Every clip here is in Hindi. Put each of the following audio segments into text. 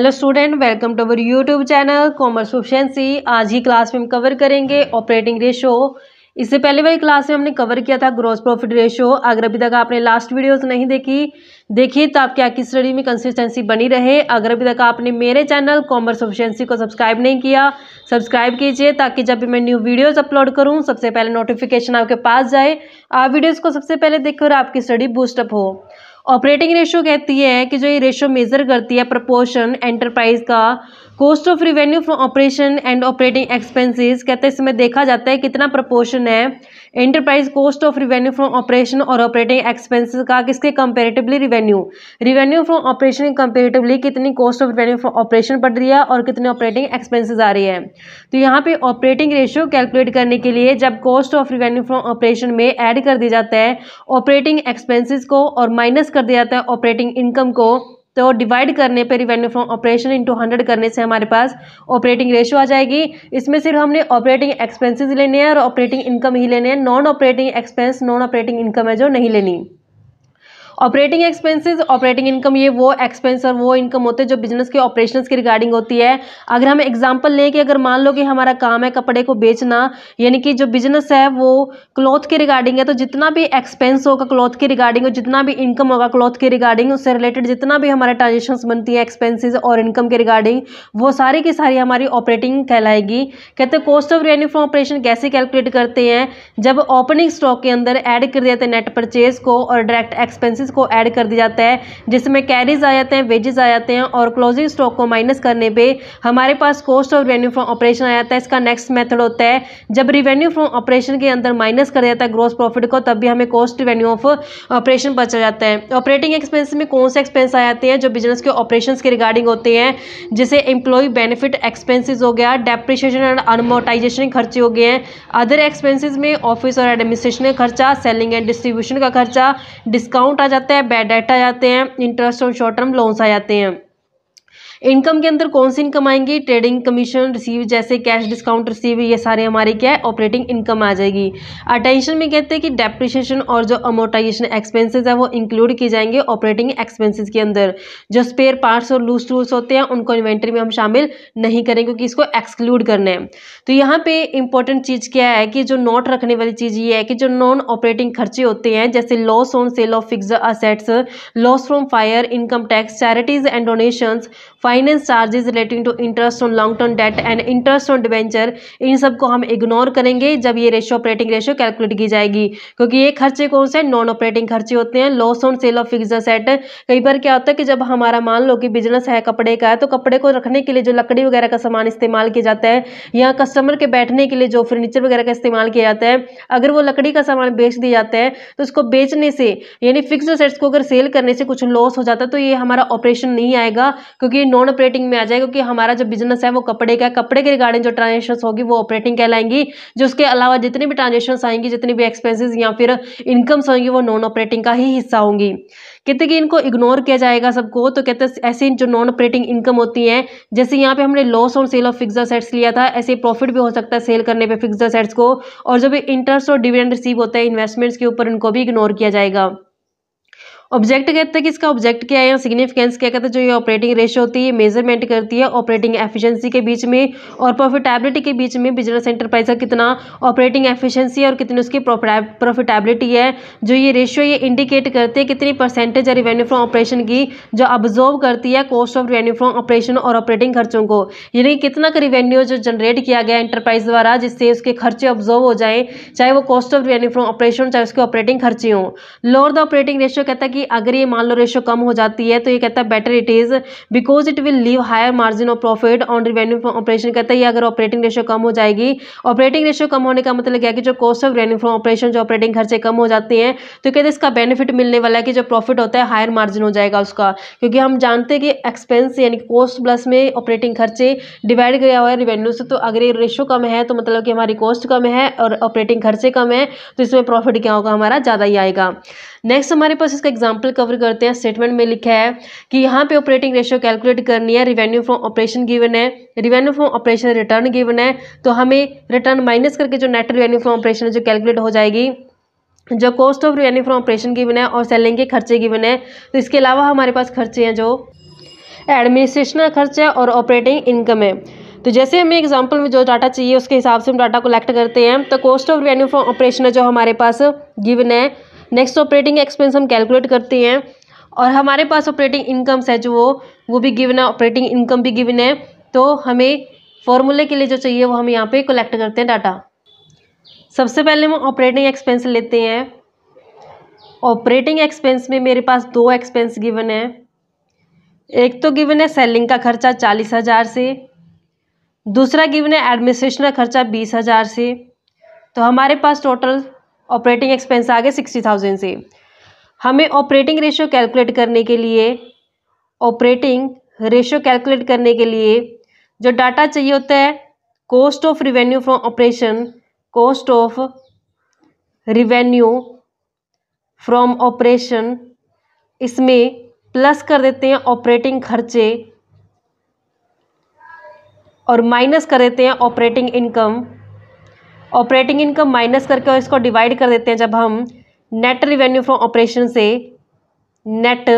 hello student welcome to our YouTube channel commerce सी आज ही क्लास में हम कवर करेंगे ऑपरेटिंग रेशो इससे पहले वाली क्लास में हमने कवर किया था ग्रॉस प्रॉफिट रेशो अगर अभी तक आपने लास्ट वीडियोस नहीं देखी देखिए तो आपकी आपकी स्टडी में कंसिस्टेंसी बनी रहे अगर अभी तक आपने मेरे चैनल कॉमर्स ऑप्शन को सब्सक्राइब नहीं किया सब्सक्राइब कीजिए ताकि जब भी मैं न्यू वीडियोज़ अपलोड करूँ सबसे पहले नोटिफिकेशन आपके पास जाए आप वीडियोज़ को सबसे पहले देखकर आपकी स्टडी बूस्टअप हो ऑपरेटिंग रेशो कहती है कि जो ये रेशो मेज़र करती है प्रपोर्शन एंटरप्राइज का cost of revenue from operation and operating expenses कहते हैं इसमें देखा जाता है कितना प्रपोर्शन है enterprise cost of revenue from operation और ऑपरेटिंग एक्सपेंसेस का किसके comparatively revenue revenue from operation comparatively कितनी cost of revenue from operation पड़ रही है और कितने ऑपरेटिंग एक्सपेंसेस आ रही है तो यहाँ पे ऑपरेटिंग रेशियो कैलकुलेट करने के लिए जब cost of revenue from operation में एड कर दिया जाता है ऑपरेटिंग एक्सपेंसिस को और माइनस कर दिया जाता है ऑपरेटिंग इनकम को तो डिवाइड करने पे revenue from operation into hundred करने से हमारे पास ऑपरेटिंग रेशियो आ जाएगी इसमें सिर्फ हमने ऑपरेटिंग एक्सपेंसेस लेने हैं और ऑपरेटिंग इनकम ही लेने हैं non operating expense non operating income है जो नहीं लेनी ऑपरेटिंग एक्सपेंसेस ऑपरेटिंग इनकम ये वो एक्सपेंस और वो इनकम होते हैं जो बिजनेस के ऑपरेशन की रिगार्डिंग होती है अगर हम एग्जाम्पल लें कि अगर मान लो कि हमारा काम है कपड़े को बेचना यानी कि जो बिजनेस है वो क्लॉथ के रिगार्डिंग है तो जितना भी एक्सपेंस होगा क्लॉथ के रिगार्डिंग और जितना भी इनकम होगा क्लॉथ के रिगार्डिंग उससे रिलेटेड जितना भी हमारे ट्रांजेक्शन बनती है एक्सपेंसिस और इनकम के रिगार्डिंग वो सारी की सारी हमारी ऑपरेटिंग कहलाएगी कहते हैं cost of revenue from operation कैसे कैलकुलेट करते हैं जब ओपनिंग स्टॉक के अंदर एड कर देते हैं नेट परचेज को और डायरेक्ट एक्सपेंसिस को ऐड कर दिया जाता है जिसमें कैरीज आ जाते हैं वेजेस आ जाते हैं और क्लोजिंग स्टॉक को माइनस करने पर हमारे पास cost of revenue from operation आ जाता है इसका नेक्स्ट मेथड होता है जब रिवेन्यू फ्रॉम ऑपरेशन के अंदर माइनस कर जाता है ग्रोस प्रॉफिट को तब भी हमें कॉस्ट रिवेन्यू ऑफ ऑपरेशन बचा जाता है ऑपरेटिंग एक्सपेंस में कौन से एक्सपेंस आ जाते हैं जो बिजनेस के ऑपरेशन के रिगार्डिंग होते हैं जैसे एम्प्लॉय बेनिफिट एक्सपेंसिस हो गया डेप्रिशिएशन एंड अनमोटाइजेशन खर्चे हो गए हैं अदर एक्सपेंसिस में ऑफिस और एडमिनिस्ट्रेशन का खर्चा सेलिंग एंड डिस्ट्रीब्यूशन का खर्चा डिस्काउंट आ जाता जाता है बैड डाटा आ जाते हैं इंटरेस्ट और शॉर्ट टर्म लोन्स आ जाते हैं इनकम के अंदर कौन सी इनकम आएंगी ट्रेडिंग कमीशन रिसीव जैसे कैश डिस्काउंट रिसीव ये सारे हमारे क्या है ऑपरेटिंग इनकम आ जाएगी अटेंशन में कहते हैं कि डेप्रिशिएशन और जो अमोटाइजेशन एक्सपेंसेस है वो इंक्लूड किए जाएंगे ऑपरेटिंग एक्सपेंसेस के अंदर जो स्पेयर पार्ट्स और लूज टूल्स होते हैं उनको इन्वेंट्री में हम शामिल नहीं करेंगे क्योंकि इसको एक्सक्लूड करना है तो यहाँ पे इंपॉर्टेंट चीज़ क्या है कि जो नोट रखने वाली चीज़ ये है कि जो नॉन ऑपरेटिंग खर्चे होते हैं जैसे loss on sale of fix assets loss from fire income tax charities and donations finance charges relating to interest on long term debt and interest on debenture इन सबको हम इग्नोर करेंगे जब ये रेशो ऑपरेटिंग रेशो कैलकुलेट की जाएगी क्योंकि ये खर्चे कौन से नॉन ऑपरेटिंग खर्चे होते हैं loss on sale of fix set कई बार क्या होता है कि जब हमारा मान लो कि बिजनेस है कपड़े का तो कपड़े को रखने के लिए जो लकड़ी वगैरह का सामान इस्तेमाल किया जाता है या कस्टमर के बैठने के लिए जो फर्नीचर वगैरह का इस्तेमाल किया जाता है अगर वो लकड़ी का सामान बेच दिया जाता है तो उसको बेचने से यानी फिक्स सेट्स को अगर सेल करने से कुछ लॉस हो जाता है तो ये हमारा ऑपरेशन नहीं आएगा क्योंकि ये नॉन ऑपरेटिंग में आ जाएगा क्योंकि हमारा जो बिजनेस है वो कपड़े का कपड़े के रिगार्डिंग जो ट्रांजेक्शन होगी वो ऑपरेटिंग कहलाएंगी जो उसके अलावा जितनी भी ट्रांजेक्शन आएंगी जितनी भी एक्सपेंसिस या फिर इनकम्स होंगी वो नॉन ऑपरेटिंग का ही हिस्सा होंगी कहते कि इनको इग्नोर किया जाएगा सबको तो कहते ऐसे जो नॉन ऑपरेटिंग इनकम होती है जैसे यहाँ पे हमने loss on sale of fix sets लिया था ऐसे प्रॉफिट भी हो सकता है सेल करने पे फिक्स सेट्स को और जो भी इंटरेस्ट और डिविडेंड रिसीव होता है इन्वेस्टमेंट्स के ऊपर इनको भी इग्नोर किया जाएगा ऑब्जेक्ट कहते हैं कि इसका ऑब्जेक्ट क्या है या सिग्निफिकेंस क्या कहते हैं जो ये ऑपरेटिंग रेशो होती है मेजरमेंट करती है ऑपरेटिंग एफिशिएंसी के बीच में और प्रॉफिटेबिलिटी के बीच में बिजनेस एंटरप्राइज का कितना ऑपरेटिंग एफिशिएंसी और कितनी उसकी प्रॉफिटेबिलिटी है जो ये रेशियो ये इंडिकेट करते हैं कितनी परसेंटेज है रिवेन्यू फ्रॉम ऑपरेशन की जो ऑब्जर्व करती है cost of revenue from operation और ऑपरेटिंग खर्चों को यानी कितना का रिवेन्यू जो जनरेट किया गया एंटरप्राइज द्वारा जिससे उसके खर्चे ऑब्जर्व हो जाए चाहे वो cost of revenue from operation चाहे उसके ऑपरेटिंग खर्चे हों लोअर द ऑपरेटिंग रेशियो कहता है कि कि अगर ये मान लो रेशो कम हो जाती है तो ये कहता है better it is because it will leave higher margin of profit on revenue from operation कहता है ये अगर ऑपरेटिंग रेशो कम हो जाएगी ऑपरेटिंग रेशो कम होने का मतलब क्या कि जो cost of revenue from operation जो ऑपरेटिंग खर्चे कम हो जाते हैं तो कहते हैं इसका बेनिफिट मिलने वाला है कि जो प्रॉफिट होता है हायर मार्जिन हो जाएगा उसका क्योंकि हम जानते हैं कि एक्सपेंस यानी कॉस्ट प्लस में ऑपरेटिंग खर्चे डिवाइड गया हुआ है रेवेन्यू से तो अगर ये रेशो कम है तो मतलब कि हमारी कॉस्ट कम है और ऑपरेटिंग खर्चे कम है तो इसमें प्रॉफिट क्या होगा हमारा ज़्यादा ही आएगा नेक्स्ट हमारे पास इसका एग्जाम एग्जाम्पल कवर करते हैं स्टेटमेंट में लिखा है कि यहाँ पे ऑपरेटिंग रेशियो कैलकुलेट करनी है रिवेन्यू फ्रॉम ऑपरेशन गिवन है revenue from operation return given है तो हमें रिटर्न माइनस करके जो नेट रिवेन्यू फ्रॉम ऑपरेशन है जो कैलकुलेट हो जाएगी जो cost of revenue from operation given है और सेलिंग के खर्चे गिवन है तो इसके अलावा हमारे पास खर्चे हैं जो एडमिनिस्ट्रेशनल खर्च है और ऑपरेटिंग इनकम है तो जैसे हमें एग्जाम्पल में जो डाटा चाहिए उसके हिसाब से हम डाटा कलेक्ट करते हैं तो cost of revenue from operation है जो हमारे पास गिवन है नेक्स्ट ऑपरेटिंग एक्सपेंस हम कैलकुलेट करते हैं और हमारे पास ऑपरेटिंग इनकम्स है जो वो वो भी गिवन है ऑपरेटिंग इनकम भी गिवन है तो हमें फॉर्मूले के लिए जो चाहिए वो हम यहाँ पे कलेक्ट करते हैं डाटा सबसे पहले हम ऑपरेटिंग एक्सपेंस लेते हैं ऑपरेटिंग एक्सपेंस में मेरे पास दो एक्सपेंस गिवन है एक तो गिवन है सेलिंग का खर्चा चालीस हज़ार से दूसरा गिवन है एडमिनिस्ट्रेशन का खर्चा बीस हज़ार से तो हमारे पास टोटल ऑपरेटिंग एक्सपेंस आ गए सिक्सटी थाउजेंड से हमें ऑपरेटिंग रेशियो कैलकुलेट करने के लिए ऑपरेटिंग रेशियो कैलकुलेट करने के लिए जो डाटा चाहिए होता है cost of revenue from operation cost of revenue from operation इसमें प्लस कर देते हैं ऑपरेटिंग खर्चे और माइनस कर देते हैं operating income operating income minus करके और इसको डिवाइड कर देते हैं जब हम नेट रिवेन्यू फ्रॉम ऑपरेशन से net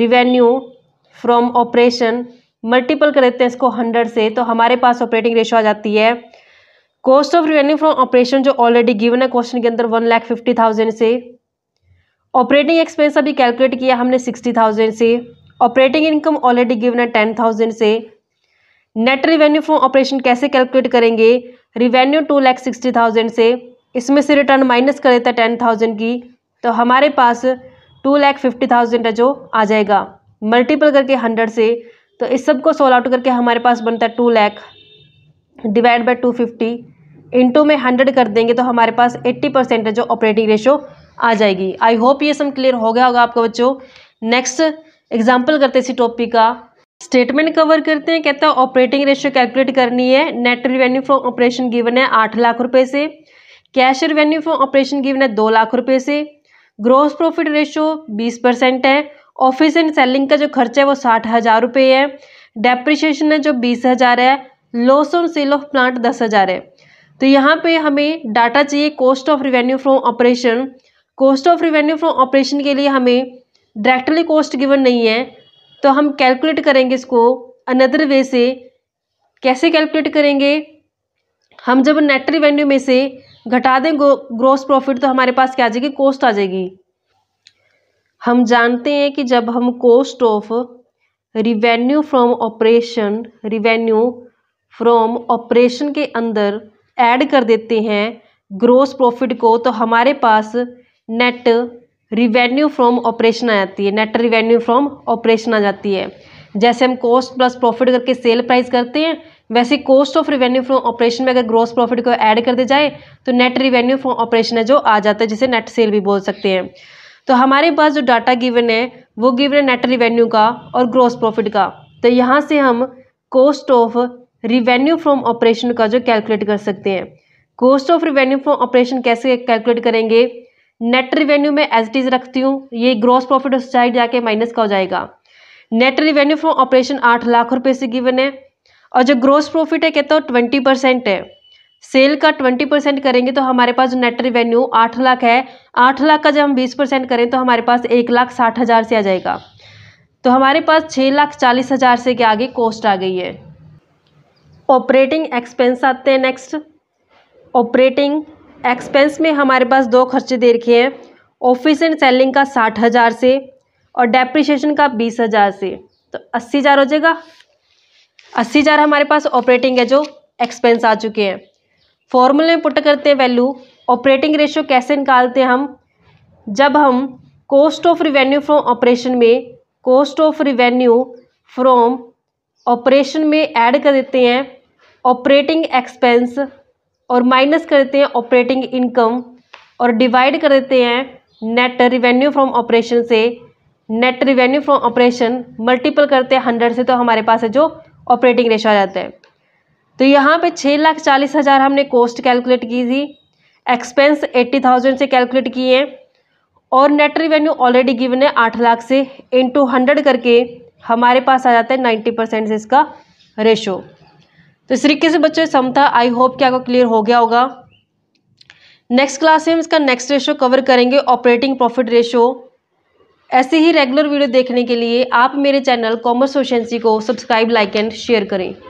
revenue from operation multiple कर देते हैं इसको हंड्रेड से तो हमारे पास ऑपरेटिंग रेशो आ जाती है cost of revenue from operation जो ऑलरेडी गिवन है क्वेश्चन के अंदर वन लाख फिफ्टी थाउजेंड से ऑपरेटिंग एक्सपेंस अभी कैलकुलेट किया हमने सिक्सटी थाउजेंड से ऑपरेटिंग इनकम ऑलरेडी गिवन है टेन थाउजेंड से नेट रिवेन्यू फ्रॉम ऑपरेशन कैसे कैलकुलेट करेंगे revenue two lakh sixty thousand से इसमें से रिटर्न माइनस कर देता है टेन थाउजेंड की तो हमारे पास टू लैख फिफ्टी थाउजेंड है जो आ जाएगा मल्टीपल करके हंड्रेड से तो इस सब को सॉल आउट करके हमारे पास बनता है two lakh divide by two fifty into में हंड्रेड कर देंगे तो हमारे पास एट्टी परसेंट है जो ऑपरेटिंग रेशो आ जाएगी आई होप ये सम क्लियर हो गया होगा आपका बच्चों नेक्स्ट एग्जाम्पल करते इसी टॉपिक का स्टेटमेंट कवर करते हैं कहता है ऑपरेटिंग रेशियो कैलकुलेट करनी है net revenue from operation given है आठ लाख रुपए से cash revenue from operation given है दो लाख रुपए से ग्रोस प्रॉफिट रेशियो बीस परसेंट है ऑफिस एंड सेलिंग का जो खर्चा है वो साठ हज़ार रुपये है डेप्रिशिएशन है जो बीस हज़ार है loss on sale of plant दस हज़ार है तो यहाँ पे हमें डाटा चाहिए cost of revenue from operation cost of revenue from operation के लिए हमें डायरेक्टली कॉस्ट गिवन नहीं है तो हम कैलकुलेट करेंगे इसको अनदर वे से कैसे कैलकुलेट करेंगे हम जब नेट रिवेन्यू में से घटा दें ग्रोस प्रॉफिट तो हमारे पास क्या आ जाएगी कॉस्ट आ जाएगी हम जानते हैं कि जब हम cost of revenue from operation revenue from operation के अंदर ऐड कर देते हैं ग्रोस प्रॉफिट को तो हमारे पास नेट रिवेन्यू फ्रॉम ऑपरेशन आ जाती है नेट रिवेन्यू फ्रॉम ऑपरेशन आ जाती है जैसे हम कॉस्ट प्लस प्रॉफिट करके सेल प्राइस करते हैं वैसे cost of revenue from operation में अगर ग्रोस प्रॉफिट को ऐड कर दिया जाए तो नेट रिवेन्यू फ्रॉम ऑपरेशन है जो आ जाता है जिसे नेट सेल भी बोल सकते हैं तो हमारे पास जो डाटा गिवन है वो गिवन है नेट रिवेन्यू का और ग्रोस प्रॉफिट का तो यहाँ से हम cost of revenue from operation का जो कैलकुलेट कर सकते हैं cost of revenue from operation कैसे कैलकुलेट करेंगे नेट रिवेन्यू में एज इज रखती हूँ ये ग्रॉस प्रॉफिट उस साइड जाके माइनस का हो जाएगा नेट रिवेन्यू फ्रॉम ऑपरेशन आठ लाख रुपए से गिवन है और जो ग्रॉस प्रॉफिट है कहते हो ट्वेंटी परसेंट है सेल का ट्वेंटी परसेंट करेंगे तो हमारे पास जो नेट रिवेन्यू आठ लाख है आठ लाख का जब हम बीस परसेंट करें तो हमारे पास एक लाख साठ हज़ार से आ जाएगा तो हमारे पास छः लाख चालीस हज़ार से के आगे कॉस्ट आ गई है ऑपरेटिंग एक्सपेंस आते हैं नेक्स्ट ऑपरेटिंग एक्सपेंस में हमारे पास दो खर्चे दे रखे हैं ऑफिस एंड सेलिंग का साठ हज़ार से और डेप्रिशिएशन का बीस हज़ार से तो अस्सी हज़ार हो जाएगा अस्सी हज़ार हमारे पास ऑपरेटिंग है जो एक्सपेंस आ चुके हैं फॉर्मूले में पुट करते हैं वैल्यू ऑपरेटिंग रेशियो कैसे निकालते हैं हम जब हम cost of revenue from operation में cost of revenue from operation में ऐड कर देते हैं ऑपरेटिंग एक्सपेंस और माइनस कर देते हैं ऑपरेटिंग इनकम और डिवाइड कर देते हैं नेट रिवेन्यू फ्रॉम ऑपरेशन से net revenue from operation multiple करते हैं हंड्रेड से तो हमारे पास है जो ऑपरेटिंग रेशो आ जाता है तो यहाँ पे छः लाख चालीस हज़ार हमने कॉस्ट कैलकुलेट की थी एक्सपेंस एट्टी थाउजेंड से कैलकुलेट किए हैं और नेट रिवेन्यू ऑलरेडी गिवन है आठ लाख से इंटू हंड्रेड करके हमारे पास आ जाता है नाइन्टी परसेंट से इसका रेशो तो इस तरीके से बच्चों सम था आई होप कि आपको क्लियर हो गया होगा नेक्स्ट क्लास में हम इसका नेक्स्ट रेशो कवर करेंगे ऑपरेटिंग प्रॉफिट रेशो ऐसे ही रेगुलर वीडियो देखने के लिए आप मेरे चैनल कॉमर्स ओशेंसी को सब्सक्राइब लाइक एंड शेयर करें